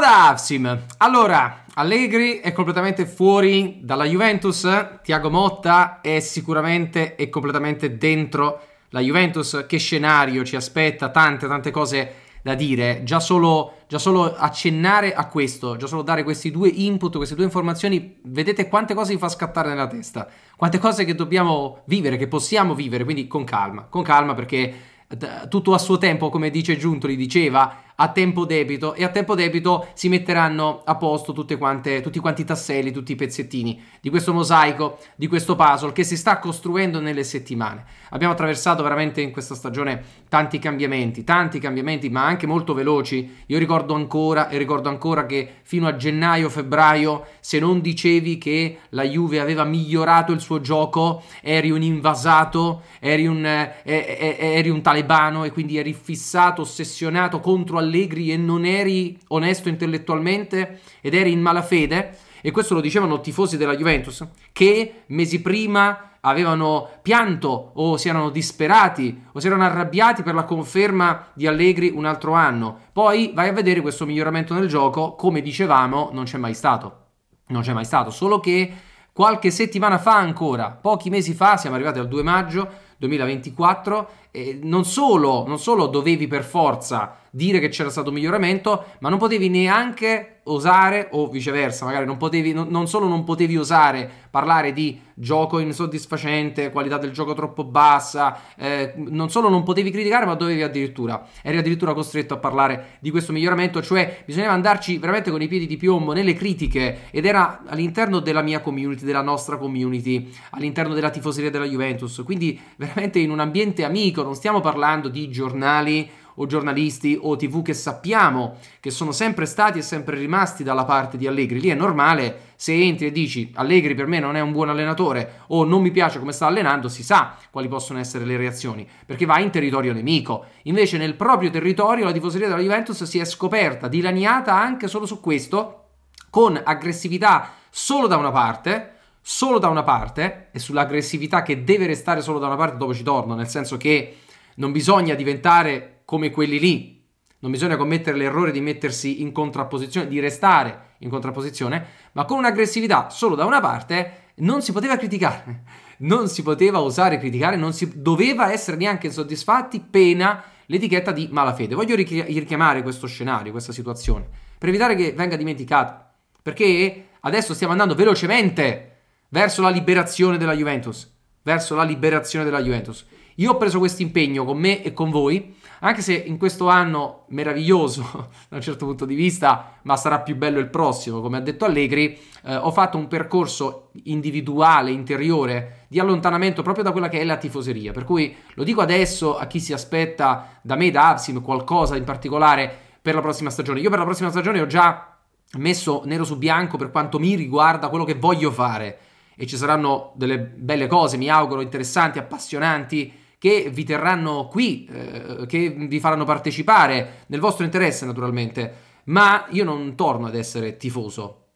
Ciao da Avsim! Allora, Allegri è completamente fuori dalla Juventus, Tiago Motta è sicuramente e completamente dentro la Juventus. Che scenario ci aspetta? Tante, tante cose da dire. Già solo, già solo accennare a questo, già solo dare questi due input, queste due informazioni, vedete quante cose vi fa scattare nella testa, quante cose che dobbiamo vivere, che possiamo vivere, quindi con calma, con calma perché eh, tutto a suo tempo, come dice Giuntoli, diceva a tempo debito e a tempo debito si metteranno a posto tutte quante, tutti quanti i tasselli, tutti i pezzettini di questo mosaico, di questo puzzle che si sta costruendo nelle settimane. Abbiamo attraversato veramente in questa stagione tanti cambiamenti, tanti cambiamenti ma anche molto veloci. Io ricordo ancora e ricordo ancora che fino a gennaio, febbraio se non dicevi che la Juve aveva migliorato il suo gioco eri un invasato, eri un, eh, eh, eh eri un talebano e quindi eri fissato, ossessionato contro al allegri e non eri onesto intellettualmente ed eri in malafede, e questo lo dicevano tifosi della Juventus, che mesi prima avevano pianto o si erano disperati o si erano arrabbiati per la conferma di Allegri un altro anno. Poi vai a vedere questo miglioramento nel gioco, come dicevamo, non c'è mai stato. Non c'è mai stato, solo che qualche settimana fa ancora, pochi mesi fa, siamo arrivati al 2 maggio 2024 eh, non, solo, non solo dovevi per forza dire che c'era stato miglioramento, ma non potevi neanche osare, o viceversa, magari non, potevi, non, non solo non potevi osare parlare di gioco insoddisfacente, qualità del gioco troppo bassa, eh, non solo non potevi criticare, ma dovevi addirittura, eri addirittura costretto a parlare di questo miglioramento, cioè bisognava andarci veramente con i piedi di piombo nelle critiche ed era all'interno della mia community, della nostra community, all'interno della tifoseria della Juventus, quindi veramente in un ambiente amico, non stiamo parlando di giornali o giornalisti o tv che sappiamo che sono sempre stati e sempre rimasti dalla parte di Allegri. Lì è normale se entri e dici Allegri per me non è un buon allenatore o non mi piace come sta allenando, si sa quali possono essere le reazioni, perché va in territorio nemico. Invece nel proprio territorio la tifoseria della Juventus si è scoperta, dilaniata anche solo su questo, con aggressività solo da una parte solo da una parte e sull'aggressività che deve restare solo da una parte, dopo ci torno, nel senso che non bisogna diventare come quelli lì, non bisogna commettere l'errore di mettersi in contrapposizione, di restare in contrapposizione, ma con un'aggressività solo da una parte non si poteva criticare, non si poteva osare criticare, non si doveva essere neanche insoddisfatti, pena l'etichetta di malafede. Voglio richiamare questo scenario, questa situazione, per evitare che venga dimenticata, perché adesso stiamo andando velocemente verso la liberazione della Juventus, verso la liberazione della Juventus. Io ho preso questo impegno con me e con voi, anche se in questo anno meraviglioso da un certo punto di vista, ma sarà più bello il prossimo, come ha detto Allegri, eh, ho fatto un percorso individuale, interiore, di allontanamento proprio da quella che è la tifoseria. Per cui lo dico adesso a chi si aspetta da me, da Absim, qualcosa in particolare per la prossima stagione. Io per la prossima stagione ho già messo nero su bianco per quanto mi riguarda quello che voglio fare e ci saranno delle belle cose, mi auguro, interessanti, appassionanti che vi terranno qui, eh, che vi faranno partecipare nel vostro interesse naturalmente, ma io non torno ad essere tifoso,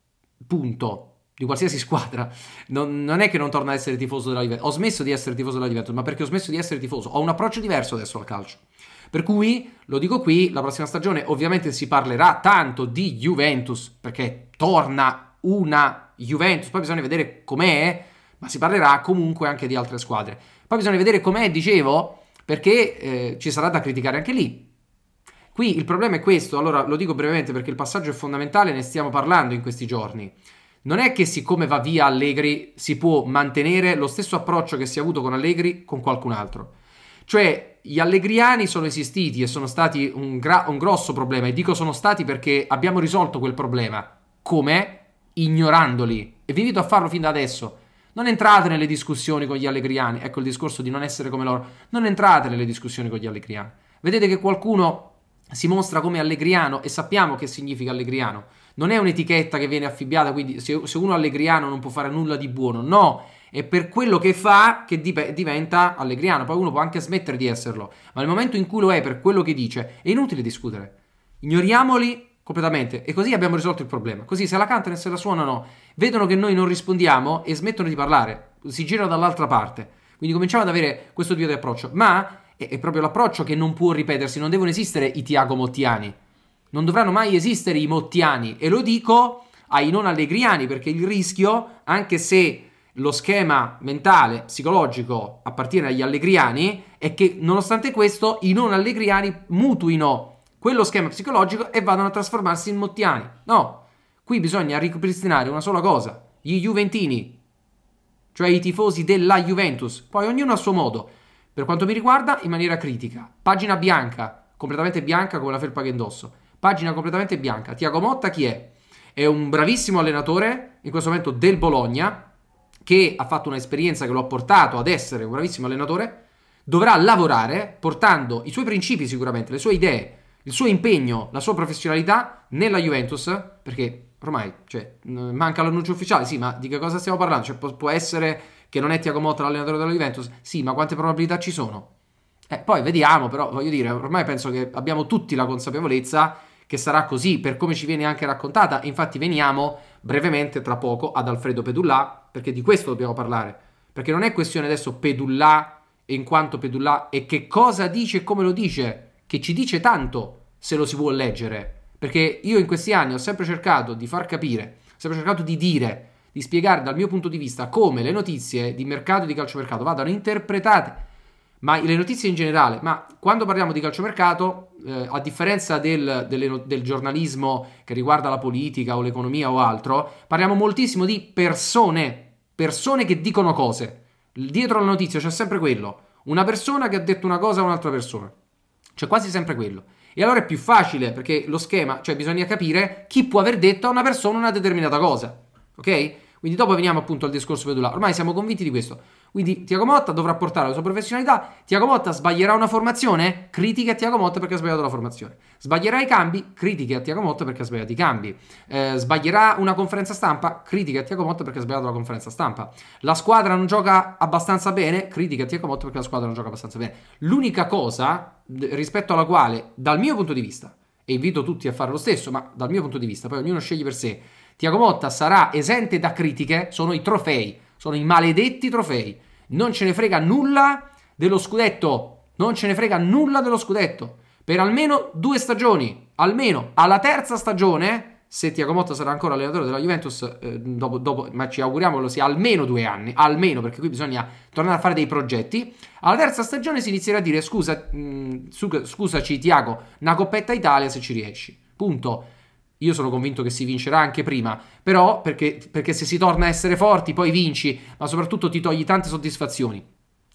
punto, di qualsiasi squadra. Non, non, è che non torno ad essere tifoso della Juventus, ho smesso di essere tifoso della Juventus, ma perché ho smesso di essere tifoso, ho un approccio diverso adesso al calcio. Per cui, lo dico qui, la prossima stagione ovviamente si parlerà tanto di Juventus, perché torna una Juventus, poi bisogna vedere com'è, ma si parlerà comunque anche di altre squadre. Poi bisogna vedere com'è, dicevo, perché eh, ci sarà da criticare anche lì. Qui il problema è questo, allora lo dico brevemente perché il passaggio è fondamentale, ne stiamo parlando in questi giorni. Non è che siccome va via Allegri si può mantenere lo stesso approccio che si è avuto con Allegri con qualcun altro. Cioè, gli allegriani sono esistiti e sono stati un, un grosso problema, e dico sono stati perché abbiamo risolto quel problema. Com'è? ignorandoli. E vi invito a farlo fin da adesso. Non entrate nelle discussioni con gli allegriani. Ecco il discorso di non essere come loro. Non entrate nelle discussioni con gli allegriani. Vedete che qualcuno si mostra come allegriano e sappiamo che significa allegriano. Non è un'etichetta che viene affibbiata, quindi se, uno allegriano non può fare nulla di buono. No, è per quello che fa che diventa allegriano. Poi uno può anche smettere di esserlo, ma nel momento in cui lo è per quello che dice, è inutile discutere. Ignoriamoli Completamente. E così abbiamo risolto il problema. Così se la cantano e se la suonano, vedono che noi non rispondiamo e smettono di parlare, si girano dall'altra parte. Quindi cominciamo ad avere questo tipo di approccio. Ma è, è proprio l'approccio che non può ripetersi, non devono esistere i Tiago Mottiani. Non dovranno mai esistere i Mottiani. E lo dico ai non allegriani, perché il rischio, anche se lo schema mentale, psicologico appartiene agli allegriani, è che nonostante questo i non allegriani mutuino quello schema psicologico e vadano a trasformarsi in mottiani. No, qui bisogna ripristinare una sola cosa, gli Juventini, cioè i tifosi della Juventus, poi ognuno a suo modo, per quanto mi riguarda in maniera critica. Pagina bianca, completamente bianca come la felpa che indosso, pagina completamente bianca. Tiago Motta chi è? È un bravissimo allenatore, in questo momento del Bologna, che ha fatto un'esperienza che lo ha portato ad essere un bravissimo allenatore, dovrà lavorare portando i suoi principi sicuramente, le sue idee, il suo impegno, la sua professionalità nella Juventus, perché ormai cioè, manca l'annuncio ufficiale, sì, ma di che cosa stiamo parlando? Cioè, può, essere che non è Tiago Motta l'allenatore della Juventus? Sì, ma quante probabilità ci sono? Eh, poi vediamo, però voglio dire, ormai penso che abbiamo tutti la consapevolezza che sarà così, per come ci viene anche raccontata. Infatti veniamo brevemente tra poco ad Alfredo Pedullà, perché di questo dobbiamo parlare. Perché non è questione adesso Pedullà in quanto Pedullà e che cosa dice e come lo dice che ci dice tanto se lo si vuole leggere, perché io in questi anni ho sempre cercato di far capire, ho sempre cercato di dire, di spiegare dal mio punto di vista come le notizie di mercato e di calciomercato vadano interpretate, ma le notizie in generale, ma quando parliamo di calciomercato, eh, a differenza del, delle, del giornalismo che riguarda la politica o l'economia o altro, parliamo moltissimo di persone, persone che dicono cose. Dietro la notizia c'è sempre quello, una persona che ha detto una cosa a un'altra persona. Cioè quasi sempre quello. E allora è più facile perché lo schema, cioè bisogna capire chi può aver detto a una persona una determinata cosa. Ok? Quindi dopo veniamo appunto al discorso Pedula. Ormai siamo convinti di questo. Quindi Tiago Motta dovrà portare la sua professionalità. Tiago Motta sbaglierà una formazione? Critica Tiago Motta perché ha sbagliato la formazione. Sbaglierà i cambi? Critica Tiago Motta perché ha sbagliato i cambi. Eh, sbaglierà una conferenza stampa? Critica Tiago Motta perché ha sbagliato la conferenza stampa. La squadra non gioca abbastanza bene? Critica Tiago Motta perché la squadra non gioca abbastanza bene. L'unica cosa rispetto alla quale, dal mio punto di vista, e invito tutti a fare lo stesso, ma dal mio punto di vista, poi ognuno sceglie per sé, Tiago Motta sarà esente da critiche, sono i trofei, sono i maledetti trofei. Non ce ne frega nulla dello scudetto, non ce ne frega nulla dello scudetto. Per almeno due stagioni, almeno alla terza stagione, se Tiago Motta sarà ancora allenatore della Juventus, eh, dopo, dopo, ma ci auguriamo che lo sia almeno due anni, almeno perché qui bisogna tornare a fare dei progetti, alla terza stagione si inizierà a dire scusa, mh, mm, scusaci Tiago, una coppetta Italia se ci riesci. Punto. Io sono convinto che si vincerà anche prima, però perché, perché se si torna a essere forti poi vinci, ma soprattutto ti togli tante soddisfazioni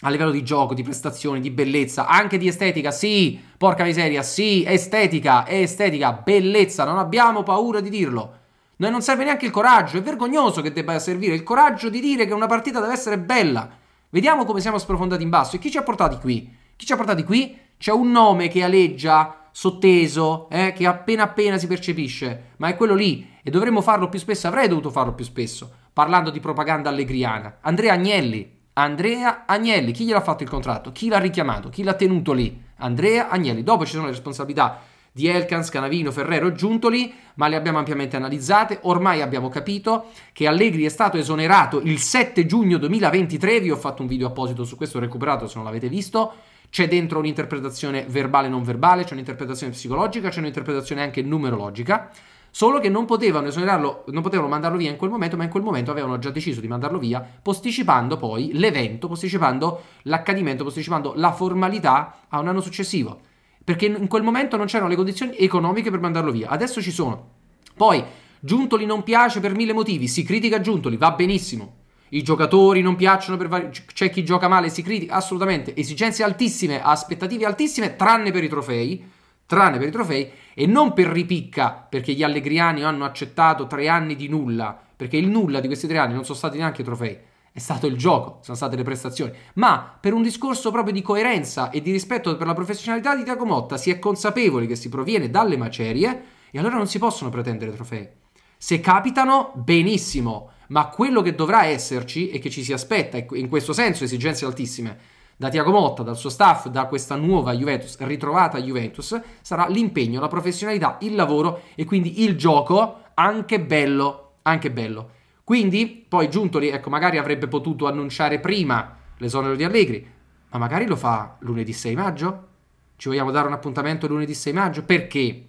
a livello di gioco, di prestazioni, di bellezza, anche di estetica, sì, porca miseria, sì, estetica, estetica, bellezza, non abbiamo paura di dirlo. Noi non serve neanche il coraggio, è vergognoso che debba servire il coraggio di dire che una partita deve essere bella. Vediamo come siamo sprofondati in basso e chi ci ha portati qui? Chi ci ha portati qui? C'è un nome che aleggia sotteso, eh, che appena appena si percepisce, ma è quello lì e dovremmo farlo più spesso, avrei dovuto farlo più spesso, parlando di propaganda allegriana. Andrea Agnelli, Andrea Agnelli, chi gliel'ha fatto il contratto? Chi l'ha richiamato? Chi l'ha tenuto lì? Andrea Agnelli. Dopo ci sono le responsabilità di Elkans, Canavino, Ferrero, Giuntoli, ma le abbiamo ampiamente analizzate. Ormai abbiamo capito che Allegri è stato esonerato il 7 giugno 2023, vi ho fatto un video apposito su questo, recuperato se non l'avete visto c'è dentro un'interpretazione verbale e non verbale, c'è un'interpretazione psicologica, c'è un'interpretazione anche numerologica. Solo che non potevano esonerarlo, non potevano mandarlo via in quel momento, ma in quel momento avevano già deciso di mandarlo via, posticipando poi l'evento, posticipando l'accadimento, posticipando la formalità a un anno successivo. Perché in quel momento non c'erano le condizioni economiche per mandarlo via. Adesso ci sono. Poi Giuntoli non piace per mille motivi, si critica Giuntoli, va benissimo. I giocatori non piacciono per vari... c'è chi gioca male, si critica, assolutamente. Esigenze altissime, aspettative altissime, tranne per i trofei, tranne per i trofei e non per ripicca, perché gli allegriani hanno accettato tre anni di nulla, perché il nulla di questi tre anni non sono stati neanche i trofei. È stato il gioco, sono state le prestazioni, ma per un discorso proprio di coerenza e di rispetto per la professionalità di Tiago Motta si è consapevoli che si proviene dalle macerie e allora non si possono pretendere trofei. Se capitano, benissimo, ma quello che dovrà esserci e che ci si aspetta, e in questo senso esigenze altissime, da Tiago Motta, dal suo staff, da questa nuova Juventus, ritrovata Juventus, sarà l'impegno, la professionalità, il lavoro e quindi il gioco, anche bello, anche bello. Quindi, poi Giuntoli, ecco, magari avrebbe potuto annunciare prima l'esonero di Allegri, ma magari lo fa lunedì 6 maggio? Ci vogliamo dare un appuntamento lunedì 6 maggio? Perché?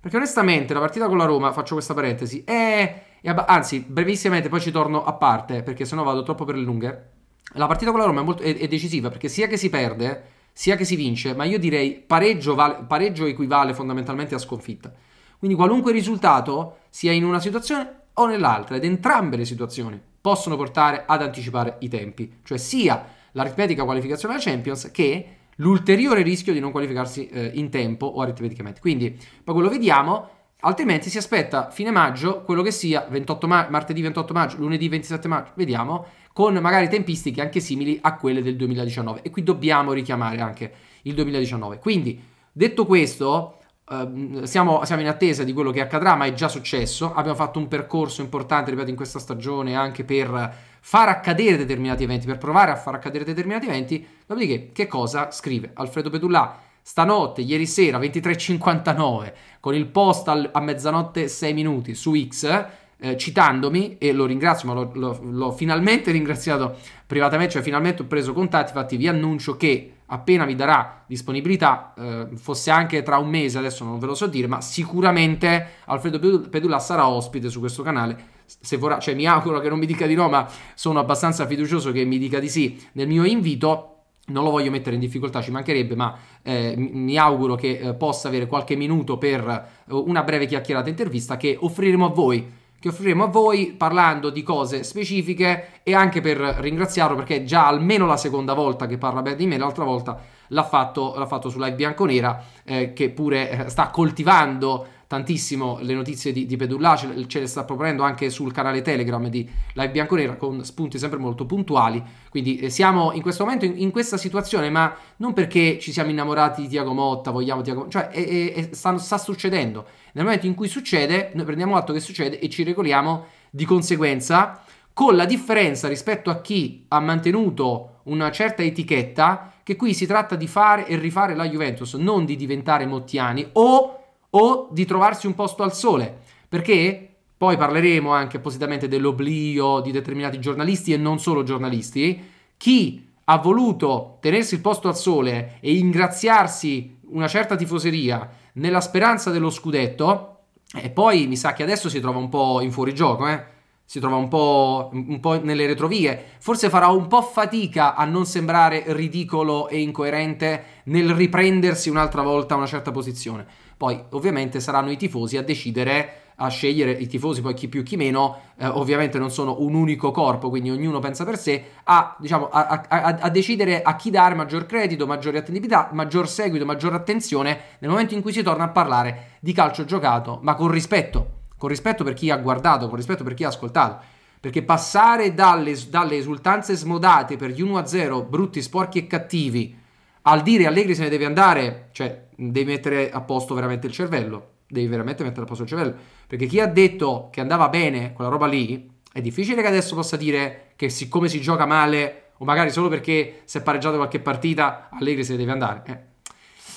Perché onestamente la partita con la Roma, faccio questa parentesi, è Ab- anzi, brevissimamente, poi ci torno a parte perché sennò vado troppo per le lunghe. La partita con la Roma è, molto, è, è decisiva perché sia che si perde, sia che si vince, ma io direi pareggio, vale, pareggio equivale fondamentalmente a sconfitta. Quindi qualunque risultato sia in una situazione o nell'altra, ed entrambe le situazioni possono portare ad anticipare i tempi, cioè sia l'aritmetica qualificazione alla Champions che l'ulteriore rischio di non qualificarsi eh, in tempo o aritmeticamente. Quindi poi quello vediamo Altrimenti si aspetta fine maggio, quello che sia, 28 ma- martedì 28 maggio, lunedì 27 maggio, vediamo, con magari tempistiche anche simili a quelle del 2019. E qui dobbiamo richiamare anche il 2019. Quindi, detto questo, ehm, siamo, siamo in attesa di quello che accadrà, ma è già successo. Abbiamo fatto un percorso importante, ripeto, in questa stagione anche per far accadere determinati eventi, per provare a far accadere determinati eventi. Dopodiché, che cosa scrive Alfredo Petullà? Stanotte, ieri sera, 23.59, con il post al, a mezzanotte 6 minuti su X, eh, citandomi, e lo ringrazio, ma l'ho finalmente ringraziato privatamente, cioè finalmente ho preso contatti, infatti vi annuncio che appena mi darà disponibilità, eh, fosse anche tra un mese, adesso non ve lo so dire, ma sicuramente Alfredo Pedula sarà ospite su questo canale. Se vorrà, cioè mi auguro che non mi dica di no, ma sono abbastanza fiducioso che mi dica di sì nel mio invito non lo voglio mettere in difficoltà, ci mancherebbe, ma eh, mi auguro che eh, possa avere qualche minuto per eh, una breve chiacchierata intervista che offriremo a voi che offriremo a voi parlando di cose specifiche e anche per ringraziarlo perché è già almeno la seconda volta che parla bene di me, l'altra volta l'ha fatto, l'ha fatto su Live Bianconera eh, che pure eh, sta coltivando tantissimo le notizie di, di Pedulla, ce, ce, le sta proponendo anche sul canale Telegram di Live Bianconera con spunti sempre molto puntuali. Quindi eh, siamo in questo momento in, in, questa situazione, ma non perché ci siamo innamorati di Tiago Motta, vogliamo Tiago Motta, cioè è, è, sta, sta succedendo. Nel momento in cui succede, noi prendiamo atto che succede e ci regoliamo di conseguenza, con la differenza rispetto a chi ha mantenuto una certa etichetta, che qui si tratta di fare e rifare la Juventus, non di diventare Mottiani o o di trovarsi un posto al sole, perché poi parleremo anche appositamente dell'oblio di determinati giornalisti e non solo giornalisti, chi ha voluto tenersi il posto al sole e ingraziarsi una certa tifoseria nella speranza dello scudetto, e poi mi sa che adesso si trova un po' in fuorigioco, eh? si trova un po', un po', nelle retrovie, forse farà un po' fatica a non sembrare ridicolo e incoerente nel riprendersi un'altra volta una certa posizione. Poi ovviamente saranno i tifosi a decidere a scegliere i tifosi, poi chi più chi meno, eh, ovviamente non sono un unico corpo, quindi ognuno pensa per sé, a, diciamo, a, a, a, decidere a chi dare maggior credito, maggiore attività, maggior seguito, maggiore attenzione nel momento in cui si torna a parlare di calcio giocato, ma con rispetto, con rispetto per chi ha guardato, con rispetto per chi ha ascoltato. Perché passare dalle, dalle esultanze smodate per gli 1-0 brutti, sporchi e cattivi al dire Allegri se ne deve andare, cioè devi mettere a posto veramente il cervello, devi veramente mettere a posto il cervello, perché chi ha detto che andava bene quella roba lì, è difficile che adesso possa dire che siccome si gioca male o magari solo perché si è pareggiato qualche partita, Allegri se ne deve andare. Eh.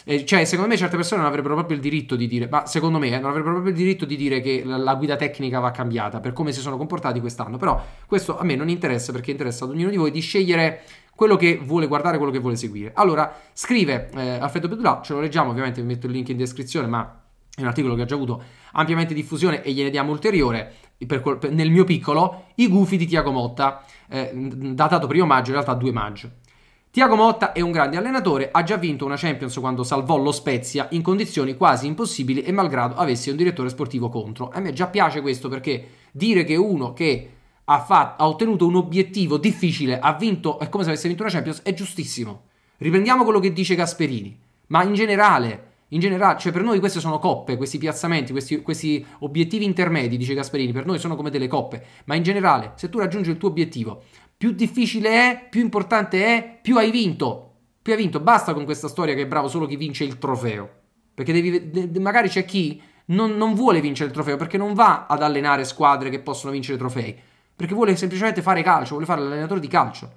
Eh, cioè, secondo me certe persone non avrebbero proprio il diritto di dire, ma secondo me eh, non avrebbero proprio il diritto di dire che la, la, guida tecnica va cambiata per come si sono comportati quest'anno, però questo a me non interessa perché interessa ad ognuno di voi di scegliere quello che vuole guardare, quello che vuole seguire. Allora, scrive eh, Alfredo Pedulà, ce lo leggiamo, ovviamente vi metto il link in descrizione, ma è un articolo che ha già avuto ampiamente diffusione e gliene diamo ulteriore, per, per, nel mio piccolo, i gufi di Tiago Motta, eh, datato primo maggio, in realtà 2 maggio. Tiago Motta è un grande allenatore, ha già vinto una Champions quando salvò lo Spezia in condizioni quasi impossibili e malgrado avesse un direttore sportivo contro. A me già piace questo perché dire che uno che ha, fatto, ha, ottenuto un obiettivo difficile, ha vinto, è come se avesse vinto una Champions, è giustissimo. Riprendiamo quello che dice Gasperini, ma in generale, in generale cioè per noi queste sono coppe, questi piazzamenti, questi, questi obiettivi intermedi, dice Gasperini, per noi sono come delle coppe, ma in generale, se tu raggiungi il tuo obiettivo, più difficile è, più importante è, più hai vinto. Più hai vinto, basta con questa storia che è bravo solo chi vince il trofeo. Perché devi, magari c'è chi non, non vuole vincere il trofeo perché non va ad allenare squadre che possono vincere trofei perché vuole semplicemente fare calcio, vuole fare l'allenatore di calcio.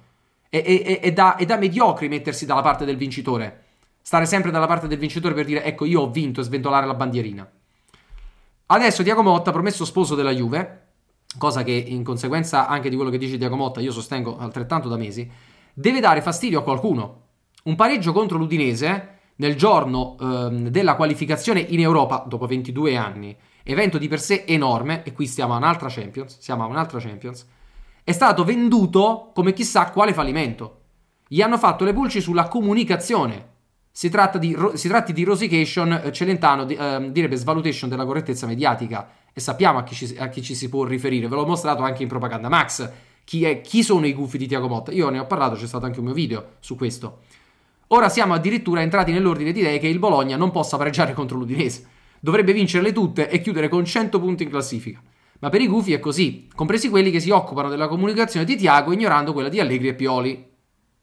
e, è, è, da, è, da, mediocri mettersi dalla parte del vincitore. Stare sempre dalla parte del vincitore per dire ecco io ho vinto e sventolare la bandierina. Adesso Diago Motta, promesso sposo della Juve, cosa che in conseguenza anche di quello che dice Diago Motta io sostengo altrettanto da mesi, deve dare fastidio a qualcuno. Un pareggio contro l'Udinese nel giorno ehm, della qualificazione in Europa, dopo 22 anni, evento di per sé enorme, e qui stiamo a un'altra Champions, siamo a un'altra Champions, è stato venduto come chissà quale fallimento. Gli hanno fatto le pulci sulla comunicazione. Si, tratta di, si tratti di rosication, eh, Celentano di, eh, direbbe svalutation della correttezza mediatica e sappiamo a chi, ci, a chi, ci, si può riferire, ve l'ho mostrato anche in Propaganda Max, chi, è, chi sono i gufi di Tiago Motta, io ne ho parlato, c'è stato anche un mio video su questo. Ora siamo addirittura entrati nell'ordine di idee che il Bologna non possa pareggiare contro l'Udinese dovrebbe vincerle tutte e chiudere con 100 punti in classifica. Ma per i gufi è così, compresi quelli che si occupano della comunicazione di Tiago ignorando quella di Allegri e Pioli.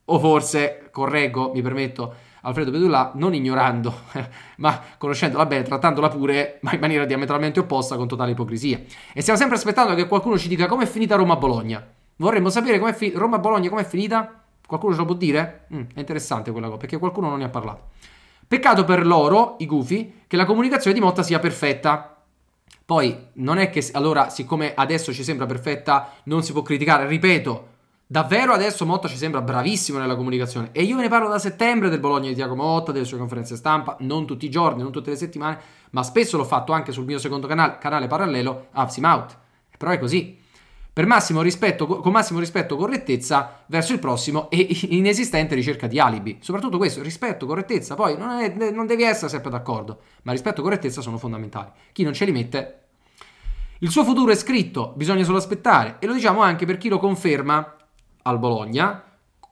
O forse, correggo, mi permetto, Alfredo Pedulla non ignorando, ma conoscendola bene, trattandola pure, ma in maniera diametralmente opposta con totale ipocrisia. E stiamo sempre aspettando che qualcuno ci dica com'è finita Roma-Bologna. Vorremmo sapere com'è fi- Roma-Bologna com'è finita? Qualcuno ce lo può dire? Mm, è interessante quella cosa, perché qualcuno non ne ha parlato. Peccato per loro, i gufi, che la comunicazione di Motta sia perfetta. Poi non è che allora, siccome adesso ci sembra perfetta, non si può criticare. Ripeto, davvero adesso Motta ci sembra bravissimo nella comunicazione. E io ve ne parlo da settembre del Bologna di Tiago Motta, delle sue conferenze stampa, non tutti i giorni, non tutte le settimane, ma spesso l'ho fatto anche sul mio secondo canale, canale parallelo, Avsim Out. Però è così per massimo rispetto, con massimo rispetto, correttezza verso il prossimo e inesistente ricerca di alibi. Soprattutto questo, rispetto, correttezza, poi non, è, non devi essere sempre d'accordo, ma rispetto e correttezza sono fondamentali. Chi non ce li mette... Il suo futuro è scritto, bisogna solo aspettare, e lo diciamo anche per chi lo conferma al Bologna,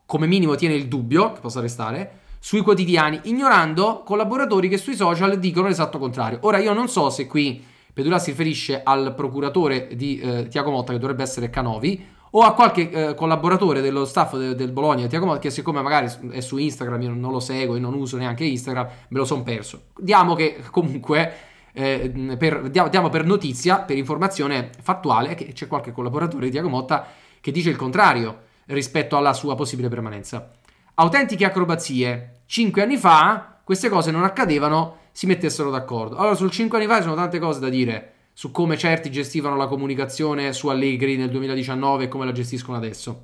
come minimo tiene il dubbio, che possa restare, sui quotidiani, ignorando collaboratori che sui social dicono l'esatto contrario. Ora io non so se qui Pedulà si riferisce al procuratore di eh, Tiago Motta, che dovrebbe essere Canovi, o a qualche eh, collaboratore dello staff de del Bologna, Tiago Motta, che siccome magari è su Instagram, io non lo seguo e non uso neanche Instagram, me lo son perso. Diamo che comunque... Eh, per, diamo, diamo, per notizia, per informazione fattuale, che c'è qualche collaboratore di Tiago Motta che dice il contrario rispetto alla sua possibile permanenza. Autentiche acrobazie. Cinque anni fa queste cose non accadevano, si mettessero d'accordo. Allora sul 5 anni fa ci sono tante cose da dire su come certi gestivano la comunicazione su Allegri nel 2019 e come la gestiscono adesso.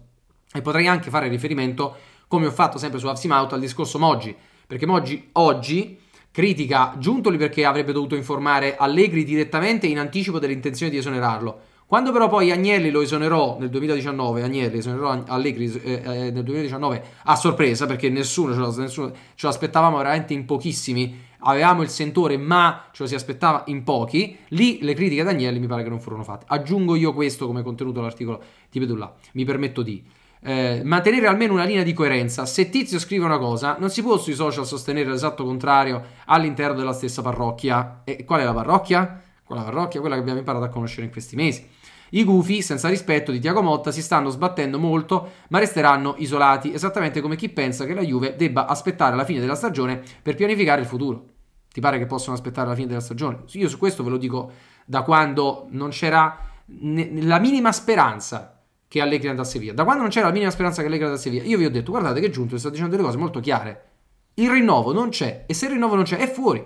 E potrei anche fare riferimento, come ho fatto sempre su Avsimauto, al discorso Moggi, perché Moggi oggi critica Giuntoli perché avrebbe dovuto informare Allegri direttamente in anticipo dell'intenzione di esonerarlo. Quando però poi Agnelli lo esonerò nel 2019, Agnelli esonerò Allegri eh, eh nel 2019 a sorpresa perché nessuno ce, lo, nessuno ce l'aspettavamo veramente in pochissimi, avevamo il sentore ma ce lo si aspettava in pochi, lì le critiche ad Agnelli mi pare che non furono fatte. Aggiungo io questo come contenuto all'articolo di Pedulla, mi permetto di. Eh, mantenere almeno una linea di coerenza. Se Tizio scrive una cosa, non si può sui social sostenere l'esatto contrario all'interno della stessa parrocchia. E qual è la parrocchia? Quella parrocchia, quella che abbiamo imparato a conoscere in questi mesi. I gufi, senza rispetto di Tiago Motta, si stanno sbattendo molto, ma resteranno isolati, esattamente come chi pensa che la Juve debba aspettare la fine della stagione per pianificare il futuro. Ti pare che possano aspettare la fine della stagione? Io su questo ve lo dico da quando non c'era la minima speranza che Allegri andasse via. Da quando non c'era la minima speranza che Allegri andasse via, io vi ho detto, guardate che Giunto sta dicendo delle cose molto chiare. Il rinnovo non c'è e se il rinnovo non c'è è fuori.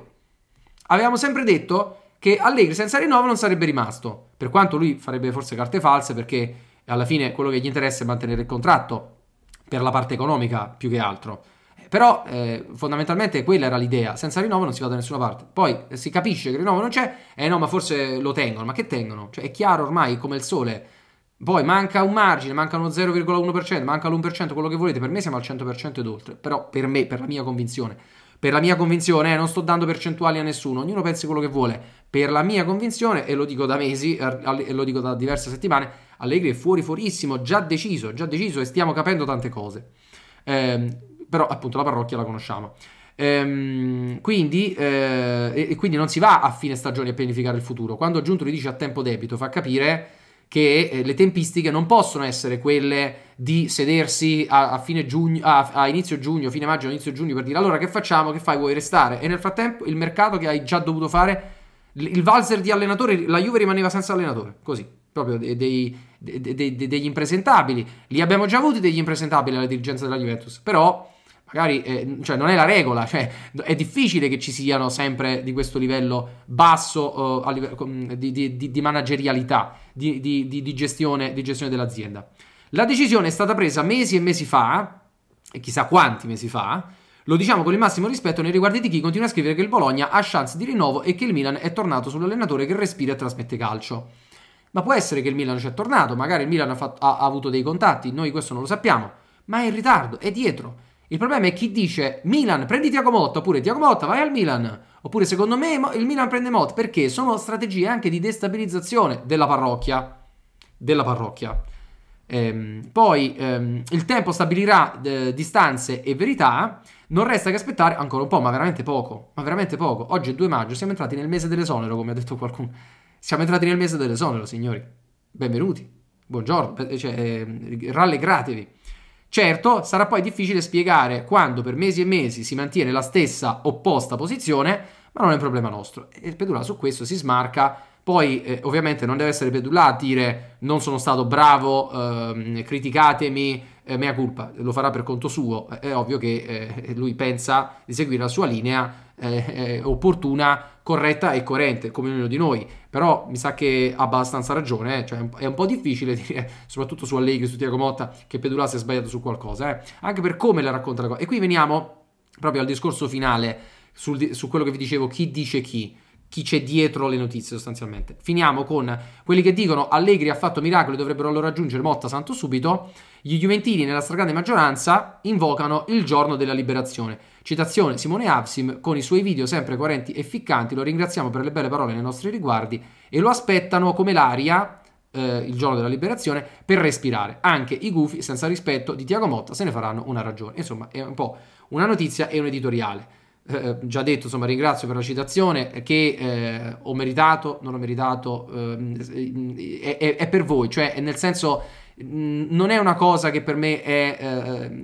Avevamo sempre detto che Allegri senza rinnovo non sarebbe rimasto, per quanto lui farebbe forse carte false perché alla fine quello che gli interessa è mantenere il contratto per la parte economica più che altro. Eh, però eh, fondamentalmente quella era l'idea, senza rinnovo non si va da nessuna parte. Poi eh, si capisce che rinnovo non c'è, eh no ma forse lo tengono, ma che tengono? Cioè è chiaro ormai come il sole. Poi manca un margine, manca uno 0,1%, manca l'1%, quello che volete, per me siamo al 100% ed oltre, però per me, per la mia convinzione. Per la mia convinzione, eh, non sto dando percentuali a nessuno, ognuno pensi quello che vuole. Per la mia convinzione, e lo dico da mesi, er, e lo dico da diverse settimane, Allegri è fuori fuorissimo, già deciso, già deciso e stiamo capendo tante cose. Eh, però appunto la parrocchia la conosciamo. Ehm, quindi, eh, e quindi non si va a fine stagione a pianificare il futuro. Quando Giunto gli dice a tempo debito, fa capire che eh, le tempistiche non possono essere quelle di sedersi a, a, giugno, a, a, inizio giugno, fine maggio, inizio giugno per dire allora che facciamo, che fai, vuoi restare? E nel frattempo il mercato che hai già dovuto fare, il valzer di allenatore, la Juve rimaneva senza allenatore, così, proprio dei, dei, dei, degli impresentabili. Li abbiamo già avuti degli impresentabili alla dirigenza della Juventus, però magari eh, cioè non è la regola, cioè è difficile che ci siano sempre di questo livello basso eh, livello, di, di, di, managerialità, di gestione, di gestione dell'azienda. La decisione è stata presa mesi e mesi fa, e chissà quanti mesi fa, lo diciamo con il massimo rispetto nei riguardi di chi continua a scrivere che il Bologna ha chance di rinnovo e che il Milan è tornato sull'allenatore che respira e trasmette calcio. Ma può essere che il Milan ci è tornato, magari il Milan ha, fatto, ha, ha avuto dei contatti, noi questo non lo sappiamo, ma è in ritardo, è dietro. Il problema è chi dice Milan prendi Tiago Motta oppure Tiago Motta vai al Milan oppure secondo me il Milan prende Motta perché sono strategie anche di destabilizzazione della parrocchia della parrocchia. Ehm, poi ehm, il tempo stabilirà eh, distanze e verità. Non resta che aspettare ancora un po', ma veramente poco. Ma veramente poco. Oggi è 2 maggio, siamo entrati nel mese dell'esonero, come ha detto qualcuno. Siamo entrati nel mese dell'esonero, signori. Benvenuti. Buongiorno, cioè, eh, rallegratevi. Certo, sarà poi difficile spiegare quando per mesi e mesi si mantiene la stessa opposta posizione, ma non è un problema nostro. E il Pedula su questo si smarca. Poi, eh, ovviamente, non deve essere Pedula a dire non sono stato bravo, eh, criticatemi, eh, mea culpa. Lo farà per conto suo. È ovvio che eh, lui pensa di seguire la sua linea eh, opportuna corretta e coerente come ognuno di noi, però mi sa che ha abbastanza ragione, eh? cioè, è un po' difficile dire, soprattutto su Allegri, su Tiago Motta, che Pedula si è sbagliato su qualcosa, eh? anche per come la racconta la cosa. E qui veniamo proprio al discorso finale, sul, su quello che vi dicevo, chi dice chi chi c'è dietro le notizie sostanzialmente. Finiamo con quelli che dicono Allegri ha fatto miracoli, dovrebbero allora raggiungere Motta Santo subito. Gli Juventini nella stragrande maggioranza invocano il giorno della liberazione. Citazione Simone Absim, con i suoi video sempre coerenti e ficcanti, lo ringraziamo per le belle parole nei nostri riguardi e lo aspettano come l'aria eh, il giorno della liberazione per respirare. Anche i gufi senza rispetto di Tiago Motta se ne faranno una ragione. Insomma, è un po' una notizia e un editoriale. Eh, eh già detto, insomma, ringrazio per la citazione che eh, ho meritato, non ho meritato, ehm, è, è, è per voi, cioè nel senso non è una cosa che per me è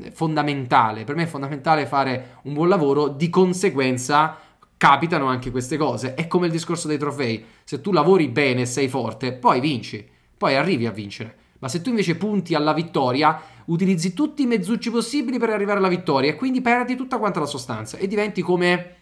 eh, fondamentale, per me è fondamentale fare un buon lavoro, di conseguenza capitano anche queste cose, è come il discorso dei trofei, se tu lavori bene, sei forte, poi vinci, poi arrivi a vincere, ma se tu invece punti alla vittoria, utilizzi tutti i mezzucci possibili per arrivare alla vittoria e quindi perdi tutta quanta la sostanza e diventi come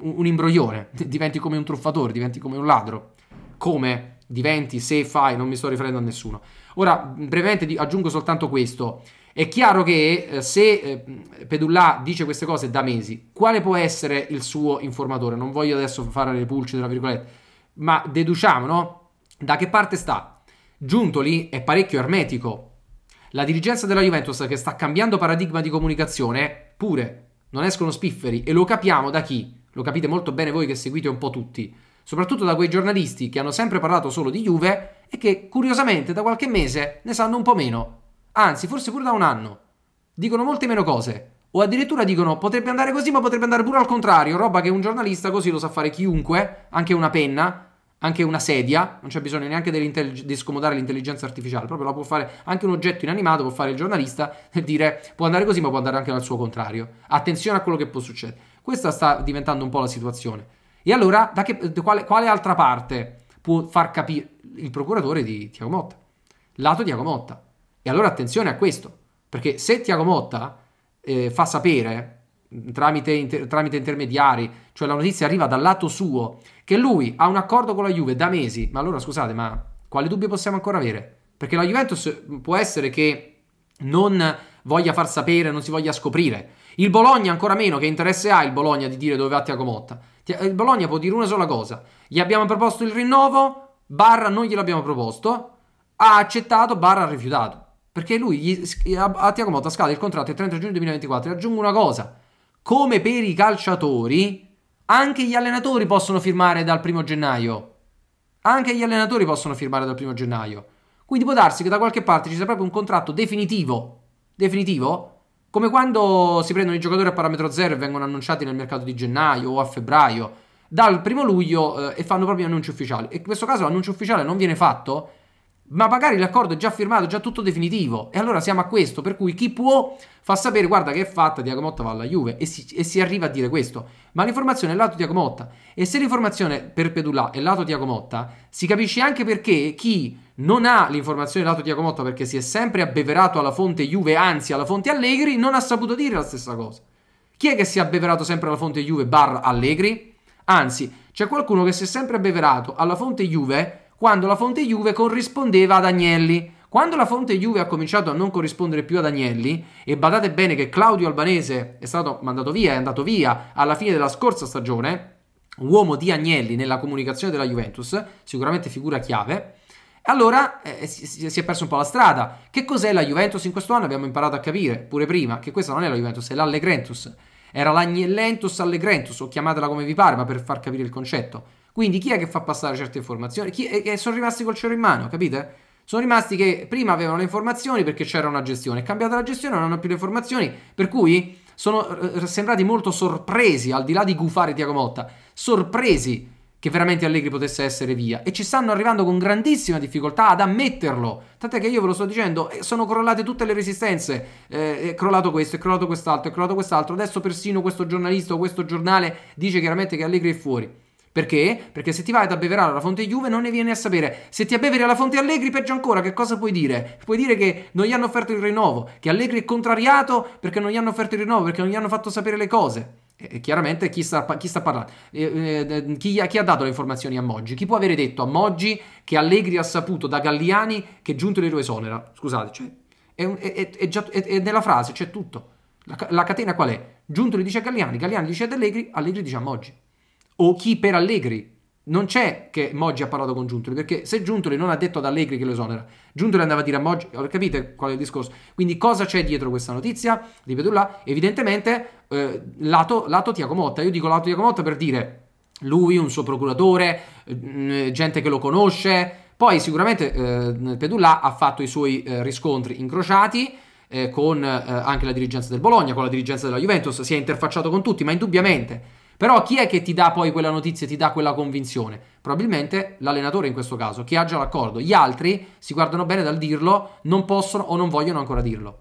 un imbroglione, diventi come un truffatore, diventi come un ladro, come diventi se fai, non mi sto riferendo a nessuno, Ora, brevemente aggiungo soltanto questo. È chiaro che eh, se eh, Pedullà dice queste cose da mesi, quale può essere il suo informatore? Non voglio adesso fare le pulci, tra virgolette, ma deduciamo, no? Da che parte sta? Giuntoli è parecchio ermetico. La dirigenza della Juventus che sta cambiando paradigma di comunicazione, pure, non escono spifferi e lo capiamo da chi? Lo capite molto bene voi che seguite un po' tutti soprattutto da quei giornalisti che hanno sempre parlato solo di Juve e che curiosamente da qualche mese ne sanno un po' meno, anzi forse pure da un anno. Dicono molte meno cose, o addirittura dicono potrebbe andare così ma potrebbe andare pure al contrario, roba che un giornalista così lo sa fare chiunque, anche una penna, anche una sedia, non c'è bisogno neanche di scomodare l'intelligenza artificiale, proprio la può fare anche un oggetto inanimato, può fare il giornalista e dire può andare così ma può andare anche al suo contrario. Attenzione a quello che può succedere. Questa sta diventando un po' la situazione. E allora, da che, da quale, quale, altra parte può far capire il procuratore di Tiago Motta? Lato Tiago Motta. E allora attenzione a questo, perché se Tiago Motta eh, fa sapere mm, Tramite, inter, tramite, intermediari, cioè la notizia arriva dal lato suo, che lui ha un accordo con la Juve da mesi, ma allora scusate, ma quale dubbio possiamo ancora avere? Perché la Juventus può essere che non voglia far sapere, non si voglia scoprire. Il Bologna ancora meno, che interesse ha il Bologna di dire dove va Tiago Motta? Il eh, Bologna può dire una sola cosa. Gli abbiamo proposto il rinnovo, barra non gliel'abbiamo proposto, ha accettato, barra ha rifiutato. Perché lui gli, a, a Tiago Motta scade il contratto il 30 giugno 2024 aggiungo una cosa. Come per i calciatori, anche gli allenatori possono firmare dal primo gennaio. Anche gli allenatori possono firmare dal primo gennaio. Quindi può darsi che da qualche parte ci sia proprio un contratto definitivo, definitivo come quando si prendono i giocatori a parametro zero e vengono annunciati nel mercato di gennaio o a febbraio, dal primo luglio eh, e fanno proprio annunci ufficiali. E in questo caso l'annuncio ufficiale non viene fatto ma magari l'accordo è già firmato, già tutto definitivo. E allora siamo a questo, per cui chi può fa sapere, guarda che è fatta, Diacomotta va alla Juve, e si, e si arriva a dire questo. Ma l'informazione è lato Diacomotta, e se l'informazione per Pedulà è lato Diacomotta, si capisce anche perché chi non ha l'informazione lato Diacomotta, perché si è sempre abbeverato alla fonte Juve, anzi alla fonte Allegri, non ha saputo dire la stessa cosa. Chi è che si è abbeverato sempre alla fonte Juve barra Allegri? Anzi, c'è qualcuno che si è sempre abbeverato alla fonte Juve quando la fonte Juve corrispondeva ad Agnelli. Quando la fonte Juve ha cominciato a non corrispondere più ad Agnelli, e badate bene che Claudio Albanese è stato mandato via, è andato via alla fine della scorsa stagione, uomo di Agnelli nella comunicazione della Juventus, sicuramente figura chiave, allora eh, si, è perso un po' la strada. Che cos'è la Juventus in questo anno? Abbiamo imparato a capire, pure prima, che questa non è la Juventus, è l'Allegrentus. Era l'Agnellentus Allegrentus, o chiamatela come vi pare, ma per far capire il concetto. Quindi chi è che fa passare certe informazioni? Chi, è eh, che sono rimasti col cielo in mano, capite? Sono rimasti che prima avevano le informazioni perché c'era una gestione, è cambiata la gestione, non hanno più le informazioni, per cui sono eh, sembrati molto sorpresi, al di là di gufare Tiago Motta, sorpresi che veramente Allegri potesse essere via e ci stanno arrivando con grandissima difficoltà ad ammetterlo. Tant'è che io ve lo sto dicendo, eh, sono crollate tutte le resistenze, eh, è crollato questo, è crollato quest'altro, è crollato quest'altro, adesso persino questo giornalista o questo giornale dice chiaramente che Allegri è fuori. Perché? Perché se ti vai ad abbeverare alla fonte Juve non ne vieni a sapere. Se ti abbeveri alla fonte Allegri, peggio ancora, che cosa puoi dire? Puoi dire che non gli hanno offerto il rinnovo, che Allegri è contrariato perché non gli hanno offerto il rinnovo, perché non gli hanno fatto sapere le cose. E chiaramente chi sta, chi sta parlando? Eh, eh, chi, chi, ha dato le informazioni a Moggi? Chi può avere detto a Moggi che Allegri ha saputo da Galliani che Giunto Leroy esonera? Scusate, cioè, è, è, è, già, è, nella frase, c'è tutto. La, la catena qual è? Giunto le dice a Galliani, Galliani dice ad Allegri, Allegri dice a Moggi o chi per Allegri. Non c'è che Moggi ha parlato con Giuntoli, perché se Giuntoli non ha detto ad Allegri che lo esonera, Giuntoli andava a dire a Moggi, capite qual è il discorso? Quindi cosa c'è dietro questa notizia di Pedulla? Evidentemente eh, lato, lato Motta, io dico lato Tiago Motta per dire lui, un suo procuratore, eh, gente che lo conosce, poi sicuramente eh, Pedulla ha fatto i suoi eh, riscontri incrociati, eh, con eh, anche la dirigenza del Bologna, con la dirigenza della Juventus, si è interfacciato con tutti, ma indubbiamente però chi è che ti dà poi quella notizia, ti dà quella convinzione? Probabilmente l'allenatore in questo caso, che ha già l'accordo. Gli altri si guardano bene dal dirlo, non possono o non vogliono ancora dirlo.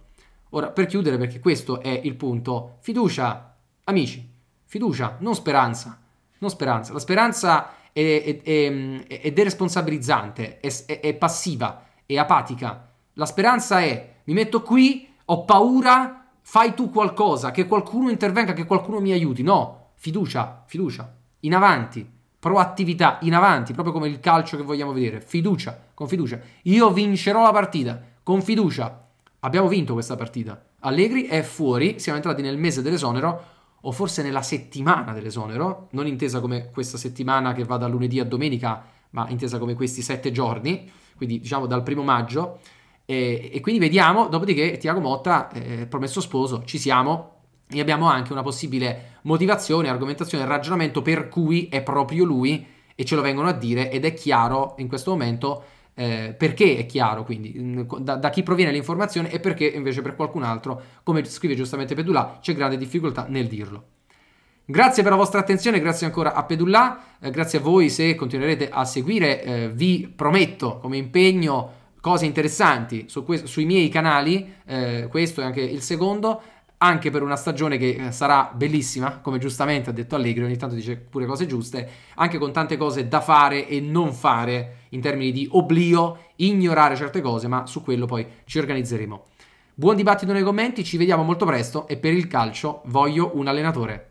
Ora, per chiudere, perché questo è il punto, fiducia, amici, fiducia, non speranza, non speranza. La speranza è, è, è, è deresponsabilizzante, è passiva, è apatica. La speranza è, mi metto qui, ho paura, fai tu qualcosa, che qualcuno intervenga, che qualcuno mi aiuti. No, Fiducia, fiducia, in avanti, proattività, in avanti, proprio come il calcio che vogliamo vedere. Fiducia, con fiducia. Io vincerò la partita, con fiducia. Abbiamo vinto questa partita. Allegri è fuori, siamo entrati nel mese dell'esonero, o forse nella settimana dell'esonero, non intesa come questa settimana che va da lunedì a domenica, ma intesa come questi sette giorni, quindi diciamo dal primo maggio. E, e quindi vediamo, dopodiché Tiago Motta, eh, promesso sposo, ci siamo, e abbiamo anche una possibile motivazione, argomentazione, ragionamento per cui è proprio lui e ce lo vengono a dire ed è chiaro in questo momento eh, perché è chiaro quindi mm, da, da, chi proviene l'informazione e perché invece per qualcun altro, come scrive giustamente Pedulà, c'è grande difficoltà nel dirlo. Grazie per la vostra attenzione, grazie ancora a Pedulà, eh, grazie a voi se continuerete a seguire, eh, vi prometto come impegno cose interessanti su sui miei canali, eh, questo è anche il secondo, anche per una stagione che eh, sarà bellissima, come giustamente ha detto Allegri, ogni tanto dice pure cose giuste, anche con tante cose da fare e non fare in termini di oblio, ignorare certe cose, ma su quello poi ci organizzeremo. Buon dibattito nei commenti, ci vediamo molto presto e per il calcio voglio un allenatore.